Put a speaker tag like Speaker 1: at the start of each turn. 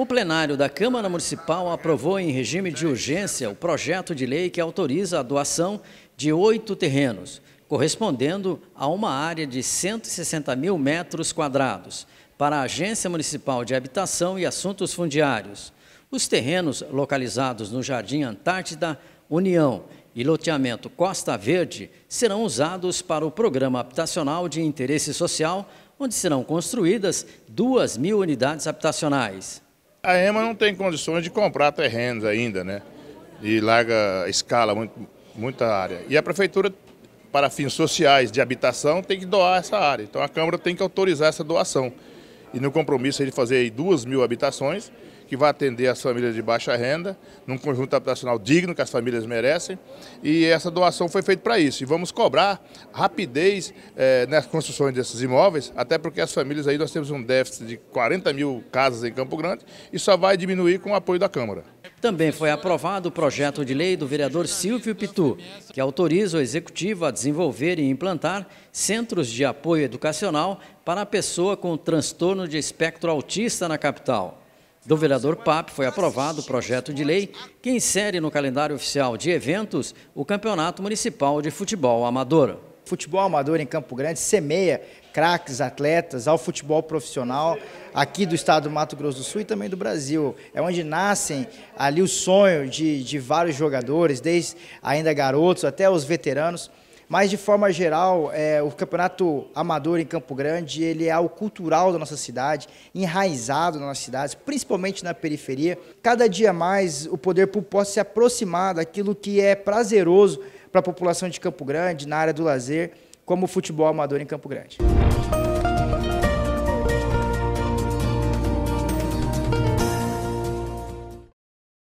Speaker 1: O plenário da Câmara Municipal aprovou em regime de urgência o projeto de lei que autoriza a doação de oito terrenos, correspondendo a uma área de 160 mil metros quadrados, para a Agência Municipal de Habitação e Assuntos Fundiários. Os terrenos localizados no Jardim Antártida União e loteamento Costa Verde serão usados para o Programa Habitacional de Interesse Social, onde serão construídas
Speaker 2: 2 mil unidades habitacionais. A EMA não tem condições de comprar terrenos ainda, né? De larga escala, muito, muita área. E a prefeitura, para fins sociais de habitação, tem que doar essa área. Então a Câmara tem que autorizar essa doação e no compromisso de fazer duas mil habitações, que vai atender as famílias de baixa renda, num conjunto habitacional digno que as famílias merecem. E essa doação foi feita para isso. E vamos cobrar rapidez eh, nas construções desses imóveis, até porque as famílias aí nós temos um déficit de 40 mil casas em Campo Grande e só vai diminuir com o apoio da Câmara. Também foi aprovado o projeto de lei do vereador Silvio Pitu, que autoriza o executivo a desenvolver
Speaker 1: e implantar centros de apoio educacional para a pessoa com transtorno de espectro autista na capital. Do vereador PAP foi aprovado o projeto de lei que insere no calendário oficial de eventos o Campeonato Municipal de Futebol Amador
Speaker 3: futebol amador em Campo Grande semeia craques, atletas, ao futebol profissional aqui do estado do Mato Grosso do Sul e também do Brasil. É onde nascem ali o sonho de, de vários jogadores, desde ainda garotos até os veteranos. Mas, de forma geral, é, o campeonato amador em Campo Grande ele é o cultural da nossa cidade, enraizado nas nossa cidades, principalmente na periferia. Cada dia mais o poder público pode se aproximar daquilo que é prazeroso para a população de Campo Grande, na área do lazer, como o futebol amador em Campo Grande.